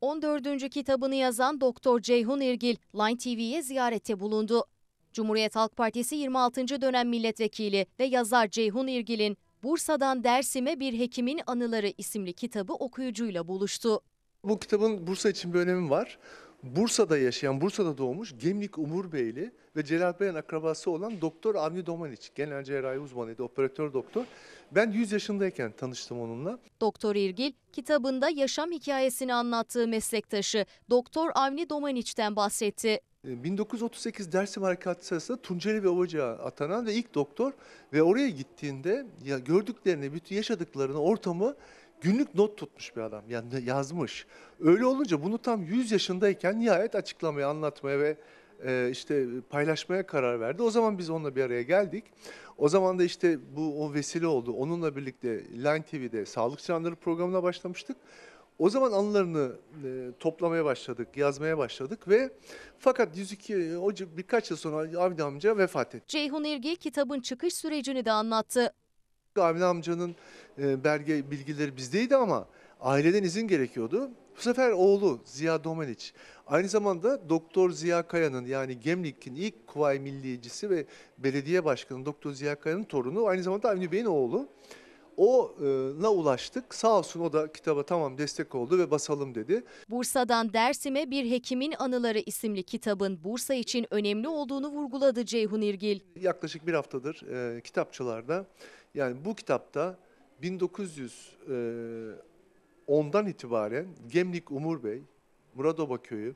14. kitabını yazan Doktor Ceyhun İrgil, Line TV'ye ziyarette bulundu. Cumhuriyet Halk Partisi 26. dönem milletvekili ve yazar Ceyhun İrgil'in Bursa'dan Dersim'e Bir Hekimin Anıları isimli kitabı okuyucuyla buluştu. Bu kitabın Bursa için bir önemi var. Bursa'da yaşayan, Bursa'da doğmuş Gemlik Umurbeyli ve Celal Bey'in akrabası olan Doktor Avni Domaniç, genel cerrahi uzmanıydı, operatör doktor. Ben 100 yaşındayken tanıştım onunla. Doktor İrgil kitabında yaşam hikayesini anlattığı meslektaşı Doktor Avni Domaniç'ten bahsetti. 1938 ee, Dersim Harekatı sırasında Tunceli ve Ovacağı atanan ve ilk doktor ve oraya gittiğinde ya gördüklerini, bütün yaşadıklarını, ortamı Günlük not tutmuş bir adam. Yani yazmış. Öyle olunca bunu tam 100 yaşındayken nihayet açıklamaya, anlatmaya ve e, işte paylaşmaya karar verdi. O zaman biz onunla bir araya geldik. O zaman da işte bu o vesile oldu. Onunla birlikte Line TV'de Sağlık Canları programına başlamıştık. O zaman anılarını e, toplamaya başladık, yazmaya başladık ve fakat 102 o birkaç yıl sonra Avni amca vefat etti. Ceyhun Ergi kitabın çıkış sürecini de anlattı. Haklı Avni amcanın e, belge bilgileri bizdeydi ama aileden izin gerekiyordu. Bu sefer oğlu Ziya Domeniç, aynı zamanda Doktor Ziya Kaya'nın yani Gemlik'in ilk kuvay Milliyecisi ve belediye başkanı Doktor Ziya Kaya'nın torunu, aynı zamanda Avni Bey'in oğlu ona ulaştık. Sağ olsun o da kitaba tamam destek oldu ve basalım dedi. Bursa'dan Dersim'e Bir Hekimin Anıları isimli kitabın Bursa için önemli olduğunu vurguladı Ceyhun İrgil. Yaklaşık bir haftadır e, kitapçılarda yani bu kitapta 1910'dan e, itibaren Gemlik Umur Bey, Muradoba Köyü,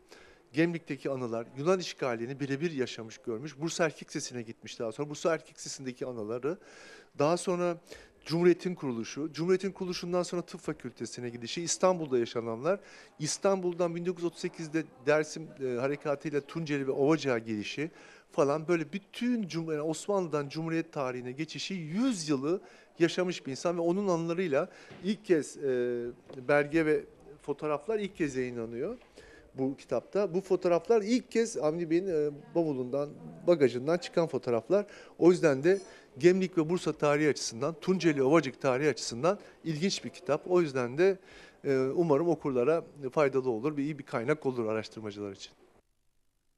Gemlik'teki anılar, Yunan işgalini birebir yaşamış görmüş. Bursa Erkek Sesi'ne gitmiş daha sonra. Bursa Erkek Sesi'ndeki anıları. Daha sonra Cumhuriyet'in kuruluşu, Cumhuriyet'in kuruluşundan sonra tıp fakültesine gidişi, İstanbul'da yaşananlar, İstanbul'dan 1938'de Dersim e, harekatıyla Tunceli ve Ovacık'a gelişi falan böyle bütün Cum yani Osmanlı'dan Cumhuriyet tarihine geçişi 100 yılı yaşamış bir insan ve onun anılarıyla ilk kez e, belge ve fotoğraflar ilk kez yayınlanıyor bu kitapta. Bu fotoğraflar ilk kez Avni Bey'in e, bavulundan, bagajından çıkan fotoğraflar. O yüzden de Gemlik ve Bursa tarihi açısından, Tunceli Ovacık tarihi açısından ilginç bir kitap. O yüzden de e, umarım okurlara faydalı olur, bir iyi bir kaynak olur araştırmacılar için.